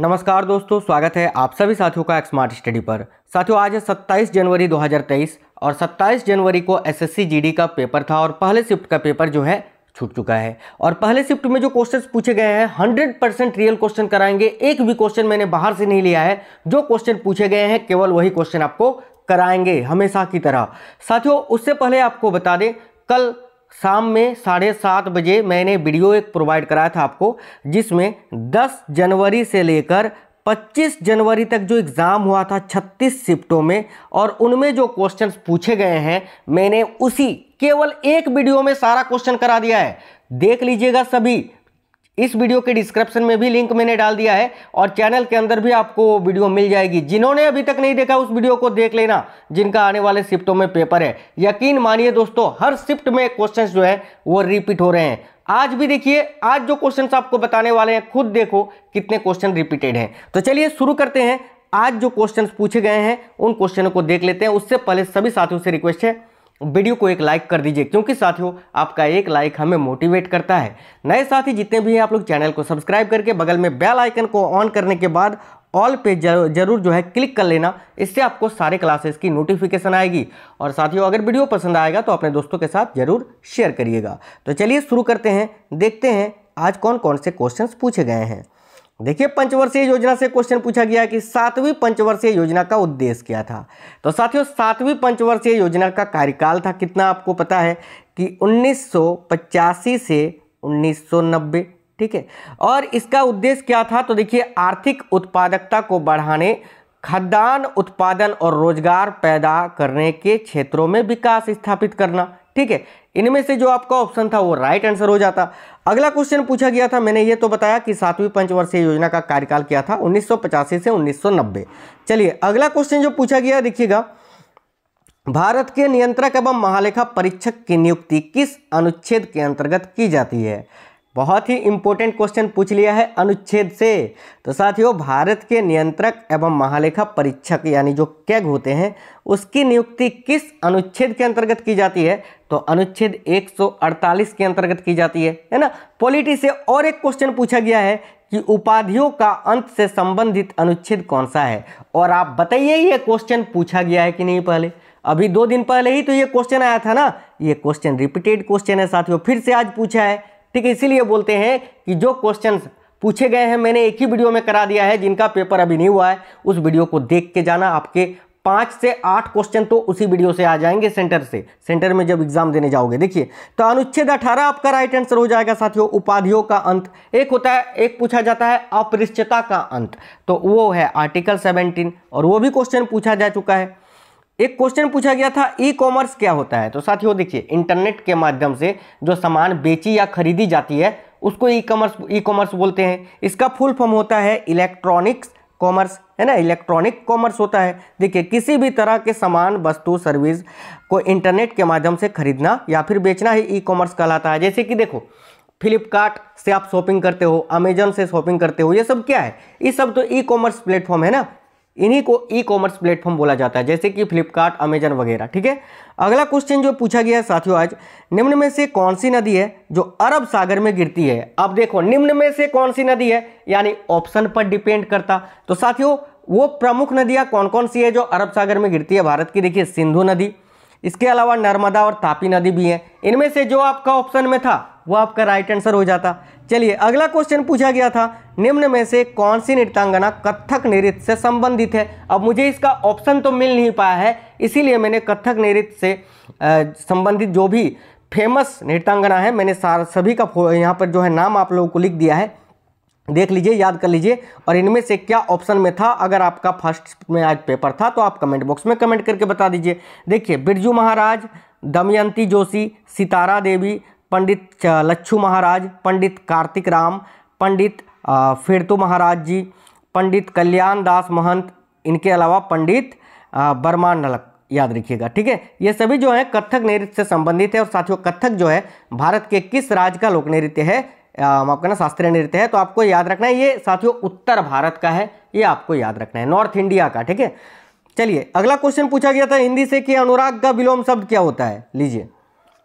नमस्कार दोस्तों स्वागत है आप सभी साथियों का स्मार्ट स्टडी पर साथियों आज है 27 जनवरी 2023 और 27 जनवरी को एसएससी जीडी का पेपर था और पहले शिफ्ट का पेपर जो है छूट चुका है और पहले शिफ्ट में जो क्वेश्चंस पूछे गए हैं 100 परसेंट रियल क्वेश्चन कराएंगे एक भी क्वेश्चन मैंने बाहर से नहीं लिया है जो क्वेश्चन पूछे गए हैं केवल वही क्वेश्चन आपको कराएंगे हमेशा की तरह साथियों उससे पहले आपको बता दें कल शाम में साढ़े सात बजे मैंने वीडियो एक प्रोवाइड कराया था आपको जिसमें 10 जनवरी से लेकर 25 जनवरी तक जो एग्ज़ाम हुआ था 36 शिफ्टों में और उनमें जो क्वेश्चंस पूछे गए हैं मैंने उसी केवल एक वीडियो में सारा क्वेश्चन करा दिया है देख लीजिएगा सभी इस वीडियो के डिस्क्रिप्शन में भी लिंक मैंने डाल दिया है और चैनल के अंदर भी आपको वीडियो मिल जाएगी जिन्होंने अभी तक नहीं देखा उस वीडियो को देख लेना जिनका आने वाले शिफ्टों में पेपर है यकीन मानिए दोस्तों हर शिफ्ट में क्वेश्चन जो है वो रिपीट हो रहे हैं आज भी देखिए आज जो क्वेश्चन आपको बताने वाले हैं खुद देखो कितने क्वेश्चन रिपीटेड हैं तो चलिए शुरू करते हैं आज जो क्वेश्चन पूछे गए हैं उन क्वेश्चनों को देख लेते हैं उससे पहले सभी साथियों से रिक्वेस्ट है वीडियो को एक लाइक कर दीजिए क्योंकि साथियों आपका एक लाइक हमें मोटिवेट करता है नए साथी जितने भी हैं आप लोग चैनल को सब्सक्राइब करके बगल में बेल आइकन को ऑन करने के बाद ऑल पे जरूर जो है क्लिक कर लेना इससे आपको सारे क्लासेस की नोटिफिकेशन आएगी और साथियों अगर वीडियो पसंद आएगा तो अपने दोस्तों के साथ जरूर शेयर करिएगा तो चलिए शुरू करते हैं देखते हैं आज कौन कौन से क्वेश्चन पूछे गए हैं देखिए पंचवर्षीय योजना से क्वेश्चन पूछा गया है कि सातवीं पंचवर्षीय योजना का उद्देश्य क्या था तो साथियों सातवीं पंचवर्षीय योजना का कार्यकाल था कितना आपको पता है कि 1985 से 1990 ठीक है और इसका उद्देश्य क्या था तो देखिए आर्थिक उत्पादकता को बढ़ाने खाद्यान्न उत्पादन और रोजगार पैदा करने के क्षेत्रों में विकास स्थापित करना ठीक है इनमें से जो आपका ऑप्शन था वो राइट आंसर हो जाता अगला क्वेश्चन पूछा गया था मैंने ये तो बताया कि सातवीं पंचवर्षीय योजना का कार्यकाल किया था उन्नीस से उन्नीस चलिए अगला क्वेश्चन जो पूछा गया देखिएगा भारत के नियंत्रक एवं महालेखा परीक्षक की नियुक्ति किस अनुच्छेद के अंतर्गत की जाती है बहुत ही इंपॉर्टेंट क्वेश्चन पूछ लिया है अनुच्छेद से तो साथियों भारत के नियंत्रक एवं महालेखा परीक्षक यानी जो कैग होते हैं उसकी नियुक्ति किस अनुच्छेद के अंतर्गत की जाती है तो अनुच्छेद 148 के अंतर्गत की जाती है है ना पॉलिटी से और एक क्वेश्चन पूछा गया है कि उपाधियों का अंत से संबंधित अनुच्छेद कौन सा है और आप बताइए ये क्वेश्चन पूछा गया है कि नहीं पहले अभी दो दिन पहले ही तो ये क्वेश्चन आया था ना ये क्वेश्चन रिपीटेड क्वेश्चन है साथियों फिर से आज पूछा है ठीक है इसीलिए बोलते हैं कि जो क्वेश्चन पूछे गए हैं मैंने एक ही वीडियो में करा दिया है जिनका पेपर अभी नहीं हुआ है उस वीडियो को देख के जाना आपके पांच से आठ क्वेश्चन तो उसी वीडियो से आ जाएंगे सेंटर से सेंटर में जब एग्जाम देने जाओगे देखिए तो अनुच्छेद अठारह आपका राइट आंसर हो जाएगा साथियों उपाधियों का अंत एक होता है एक पूछा जाता है अपरिश्चता का अंत तो वो है आर्टिकल सेवनटीन और वो भी क्वेश्चन पूछा जा चुका है एक क्वेश्चन पूछा गया था ई कॉमर्स क्या होता है तो साथियों देखिए इंटरनेट के माध्यम से जो सामान बेची या खरीदी जाती है उसको ई कॉमर्स ई कॉमर्स बोलते हैं इसका फुल फॉर्म होता है इलेक्ट्रॉनिक्स कॉमर्स है ना इलेक्ट्रॉनिक कॉमर्स होता है देखिए किसी भी तरह के सामान वस्तु सर्विस को इंटरनेट के माध्यम से खरीदना या फिर बेचना ही ई कॉमर्स कहलाता है जैसे कि देखो फ्लिपकार्ट से आप शॉपिंग करते हो अमेजन से शॉपिंग करते हो ये सब क्या है ये सब तो ई कॉमर्स प्लेटफॉर्म है ना इन्हीं को ई कॉमर्स प्लेटफॉर्म बोला जाता है जैसे कि फ्लिपकार्ट अमेजन वगैरह ठीक है अगला क्वेश्चन जो पूछा गया है साथियों आज निम्न में से कौन सी नदी है जो अरब सागर में गिरती है अब देखो निम्न में से कौन सी नदी है यानी ऑप्शन पर डिपेंड करता तो साथियों वो प्रमुख नदियाँ कौन कौन सी है जो अरब सागर में गिरती है भारत की देखिए सिंधु नदी इसके अलावा नर्मदा और तापी नदी भी है इनमें से जो आपका ऑप्शन में था वो आपका राइट आंसर हो जाता चलिए अगला क्वेश्चन पूछा गया था निम्न में से कौन सी नृत्यांगना कथक नृत्य से संबंधित है अब मुझे इसका ऑप्शन तो मिल नहीं पाया है इसीलिए मैंने कथक नृत्य से संबंधित जो भी फेमस नृत्यांगना है मैंने सभी का यहाँ पर जो है नाम आप लोगों को लिख दिया है देख लीजिए याद कर लीजिए और इनमें से क्या ऑप्शन में था अगर आपका फर्स्ट में आज पेपर था तो आप कमेंट बॉक्स में कमेंट करके बता दीजिए देखिए बिरजू महाराज दमयंती जोशी सितारा देवी पंडित लच्छू महाराज पंडित कार्तिक राम पंडित फिरतु महाराज जी पंडित कल्याण दास महंत इनके अलावा पंडित बर्मान नलक याद रखिएगा ठीक है ये सभी जो है कथक नृत्य से संबंधित है और साथियों कथक जो है भारत के किस राज्य का लोक नृत्य है हम आपका ना शास्त्रीय नृत्य है तो आपको याद रखना है ये साथियों उत्तर भारत का है ये आपको याद रखना है नॉर्थ इंडिया का ठीक है चलिए अगला क्वेश्चन पूछा गया था हिंदी से कि अनुराग का विलोम शब्द क्या होता है लीजिए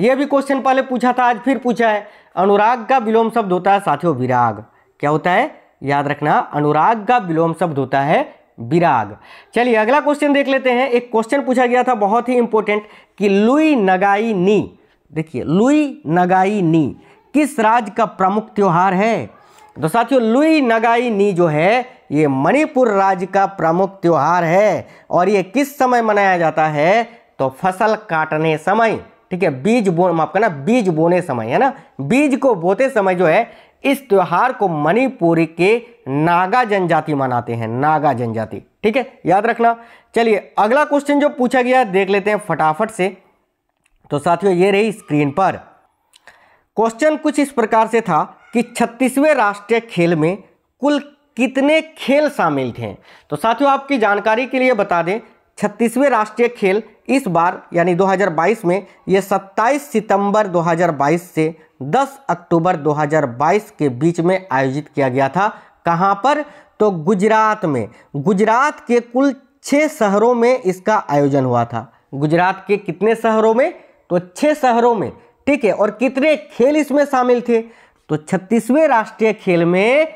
यह भी क्वेश्चन पहले पूछा था आज फिर पूछा है अनुराग का विलोम शब्द होता है साथियों विराग क्या होता है याद रखना अनुराग का विलोम शब्द होता है विराग चलिए अगला क्वेश्चन देख लेते हैं एक क्वेश्चन पूछा गया था बहुत ही इंपॉर्टेंट कि लुई नगाई नी देखिए लुई नगाई नी किस राज्य का प्रमुख त्यौहार है तो साथियों लुई नगाई नी जो है ये मणिपुर राज्य का प्रमुख त्यौहार है और ये किस समय मनाया जाता है तो फसल काटने समय ठीक है बीज बो माफ करना बीज बोने समय है ना बीज को बोते समय जो है इस त्यौहार को मणिपुर के नागा जनजाति मनाते हैं नागा जनजाति ठीक है याद रखना चलिए अगला क्वेश्चन जो पूछा गया देख लेते हैं फटाफट से तो साथियों ये रही स्क्रीन पर क्वेश्चन कुछ इस प्रकार से था कि छत्तीसवें राष्ट्रीय खेल में कुल कितने खेल शामिल थे तो साथियों आपकी जानकारी के लिए बता दें छत्तीसवें राष्ट्रीय खेल इस बार यानी 2022 में ये 27 सितंबर 2022 से 10 अक्टूबर 2022 के बीच में आयोजित किया गया था कहाँ पर तो गुजरात में गुजरात के कुल छः शहरों में इसका आयोजन हुआ था गुजरात के कितने शहरों में तो छः शहरों में ठीक है और कितने खेल इसमें शामिल थे तो छत्तीसवें राष्ट्रीय खेल में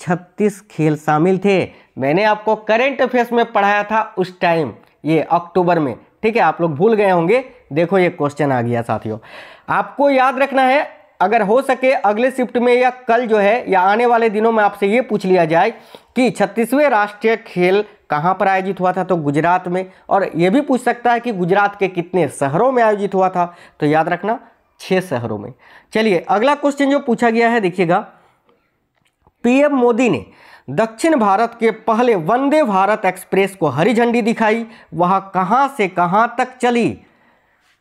छत्तीस खेल शामिल थे मैंने आपको करेंट अफेयर्स में पढ़ाया था उस टाइम ये अक्टूबर में ठीक है आप लोग भूल गए होंगे देखो ये क्वेश्चन आ गया साथियों आपको याद रखना है अगर हो सके अगले शिफ्ट में या कल जो है या आने वाले दिनों में आपसे ये पूछ लिया जाए कि छत्तीसवें राष्ट्रीय खेल कहाँ पर आयोजित हुआ था तो गुजरात में और ये भी पूछ सकता है कि गुजरात के कितने शहरों में आयोजित हुआ था तो याद रखना छः शहरों में चलिए अगला क्वेश्चन जो पूछा गया है देखिएगा पीएम मोदी ने दक्षिण भारत के पहले वंदे भारत एक्सप्रेस को हरी झंडी दिखाई वह कहाँ से कहाँ तक चली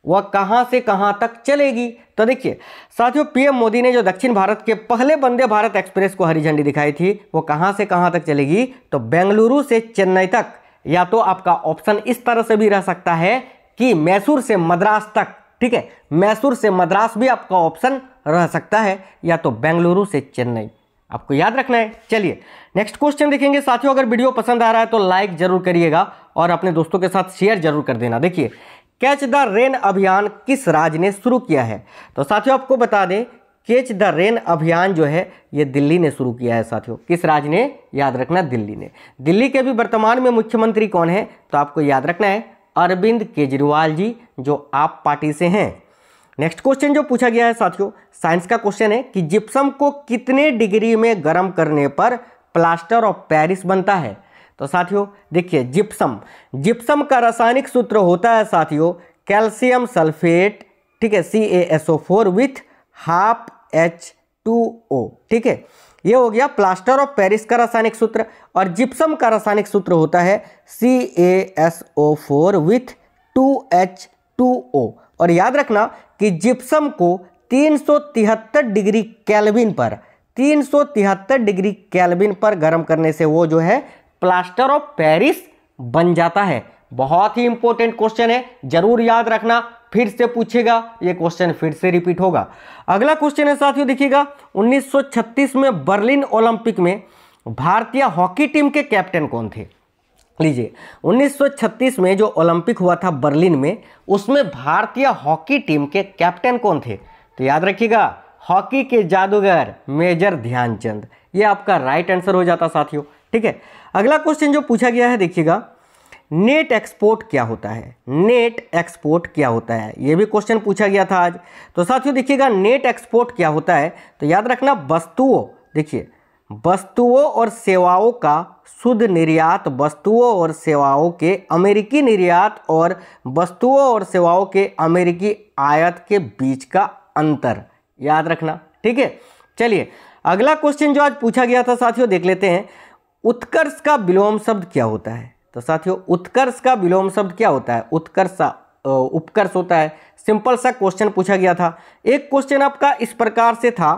वह कहाँ से कहाँ तक चलेगी तो देखिए साथियों पीएम मोदी ने जो दक्षिण भारत के पहले वंदे भारत एक्सप्रेस को हरी झंडी दिखाई थी वो कहाँ से कहाँ तक चलेगी तो बेंगलुरु से चेन्नई तक या तो आपका ऑप्शन इस तरह से भी रह सकता है कि मैसूर से मद्रास तक ठीक है मैसूर से मद्रास भी आपका ऑप्शन रह सकता है या तो बेंगलुरु से चेन्नई आपको याद रखना है चलिए नेक्स्ट क्वेश्चन देखेंगे साथियों अगर वीडियो पसंद आ रहा है तो लाइक जरूर करिएगा और अपने दोस्तों के साथ शेयर जरूर कर देना देखिए कैच द रेन अभियान किस राज्य ने शुरू किया है तो साथियों आपको बता दें कैच द रेन अभियान जो है ये दिल्ली ने शुरू किया है साथियों किस राज्य ने याद रखना दिल्ली ने दिल्ली के भी वर्तमान में मुख्यमंत्री कौन है तो आपको याद रखना है अरविंद केजरीवाल जी जो आप पार्टी से हैं नेक्स्ट क्वेश्चन जो पूछा गया है साथियों साइंस का क्वेश्चन है कि जिप्सम को कितने डिग्री में गर्म करने पर प्लास्टर ऑफ पेरिस बनता है तो साथियों देखिए जिप्सम जिप्सम का रासायनिक सूत्र होता है साथियों कैल्शियम सल्फेट ठीक है C A S O four with half H two O ठीक है ये हो गया प्लास्टर ऑफ पेरिस का रासायनिक सूत्र और जिप्सम का रासायनिक सूत्र होता है C A S O four with two H two O और याद रखना कि जिप्सम को 373 डिग्री कैलविन पर 373 डिग्री कैलविन पर गर्म करने से वो जो है प्लास्टर ऑफ पेरिस बन जाता है बहुत ही इंपॉर्टेंट क्वेश्चन है जरूर याद रखना फिर से पूछेगा ये क्वेश्चन फिर से रिपीट होगा अगला क्वेश्चन है साथियों देखिएगा 1936 में बर्लिन ओलंपिक में भारतीय हॉकी टीम के कैप्टन कौन थे लीजिए 1936 में जो ओलंपिक हुआ था बर्लिन में उसमें भारतीय हॉकी टीम के कैप्टन कौन थे तो याद रखिएगा हॉकी के जादूगर मेजर ध्यानचंद ये आपका राइट आंसर हो जाता साथियों ठीक है अगला क्वेश्चन जो पूछा गया है देखिएगा नेट एक्सपोर्ट क्या होता है नेट एक्सपोर्ट क्या होता है ये भी क्वेश्चन पूछा गया था आज तो साथियों देखिएगा नेट एक्सपोर्ट क्या होता है तो याद रखना वस्तुओं देखिए वस्तुओं और सेवाओं का शुद्ध निर्यात वस्तुओं और सेवाओं के अमेरिकी निर्यात और वस्तुओं और सेवाओं के अमेरिकी आयात के बीच का अंतर याद रखना ठीक है चलिए अगला क्वेश्चन जो आज पूछा गया था साथियों देख लेते हैं उत्कर्ष का विलोम शब्द क्या होता है तो साथियों उत्कर्ष का विलोम शब्द क्या होता है उत्कर्ष उपकर्ष होता है सिंपल सा क्वेश्चन पूछा गया था एक क्वेश्चन आपका इस प्रकार से था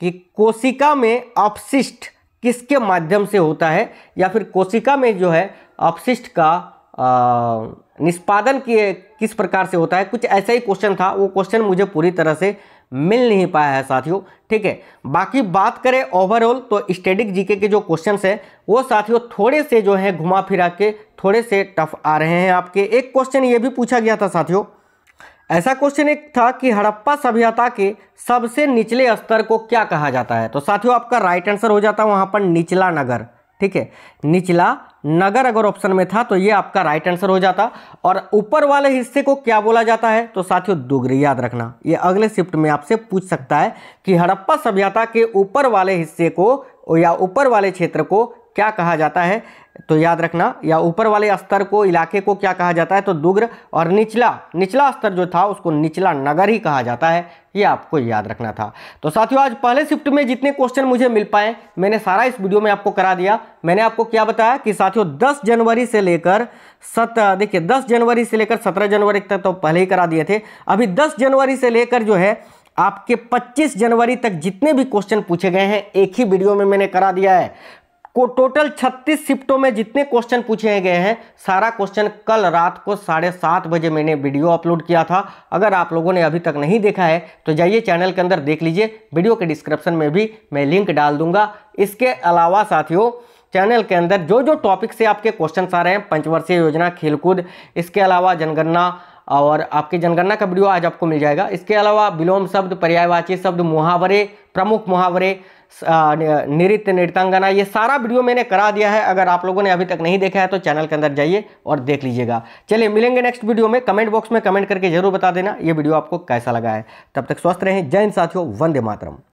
कि कोशिका में अपशिष्ट किसके माध्यम से होता है या फिर कोशिका में जो है अपशिष्ट का निष्पादन किए किस प्रकार से होता है कुछ ऐसा ही क्वेश्चन था वो क्वेश्चन मुझे पूरी तरह से मिल नहीं पाया है साथियों ठीक है बाकी बात करें ओवरऑल तो स्टेटिक जीके के जो क्वेश्चन हैं वो साथियों थोड़े से जो है घुमा फिरा के थोड़े से टफ आ रहे हैं आपके एक क्वेश्चन ये भी पूछा गया था साथियों ऐसा क्वेश्चन एक था कि हड़प्पा सभ्यता के सबसे निचले स्तर को क्या कहा जाता है तो साथियों आपका राइट आंसर हो जाता है वहां पर निचला नगर ठीक है निचला नगर अगर ऑप्शन में था तो ये आपका राइट आंसर हो जाता और ऊपर वाले हिस्से को क्या बोला जाता है तो साथियों दुगरी याद रखना ये अगले शिफ्ट में आपसे पूछ सकता है कि हड़प्पा सभ्यता के ऊपर वाले हिस्से को या ऊपर वाले क्षेत्र को क्या कहा जाता है तो याद रखना या ऊपर वाले स्तर को इलाके को क्या कहा जाता है तो दुग्र और निचला निचला स्तर जो था उसको निचला नगर ही कहा जाता है ये आपको याद रखना था तो साथियों आज पहले शिफ्ट में जितने क्वेश्चन मुझे मिल पाए मैंने सारा इस वीडियो में आपको करा दिया मैंने आपको क्या बताया कि साथियों दस जनवरी से लेकर सत देखिए दस जनवरी से लेकर सत्रह जनवरी तक तो पहले ही करा दिए थे अभी दस जनवरी से लेकर जो है आपके 25 जनवरी तक जितने भी क्वेश्चन पूछे गए हैं एक ही वीडियो में मैंने करा दिया है को टोटल 36 शिफ्टों में जितने क्वेश्चन पूछे गए हैं सारा क्वेश्चन कल रात को साढ़े सात बजे मैंने वीडियो अपलोड किया था अगर आप लोगों ने अभी तक नहीं देखा है तो जाइए चैनल के अंदर देख लीजिए वीडियो के डिस्क्रिप्शन में भी मैं लिंक डाल दूंगा इसके अलावा साथियों चैनल के अंदर जो जो टॉपिक से आपके क्वेश्चन आ रहे हैं पंचवर्षीय योजना खेलकूद इसके अलावा जनगणना और आपकी जनगणना का वीडियो आज आपको मिल जाएगा इसके अलावा विलोम शब्द पर्यायवाची शब्द मुहावरे प्रमुख मुहावरे नृत्य नृत्यांगना ये सारा वीडियो मैंने करा दिया है अगर आप लोगों ने अभी तक नहीं देखा है तो चैनल के अंदर जाइए और देख लीजिएगा चलिए मिलेंगे नेक्स्ट वीडियो में कमेंट बॉक्स में कमेंट करके जरूर बता देना ये वीडियो आपको कैसा लगा है तब तक स्वस्थ रहें जय हिंद साथियों वंदे मातरम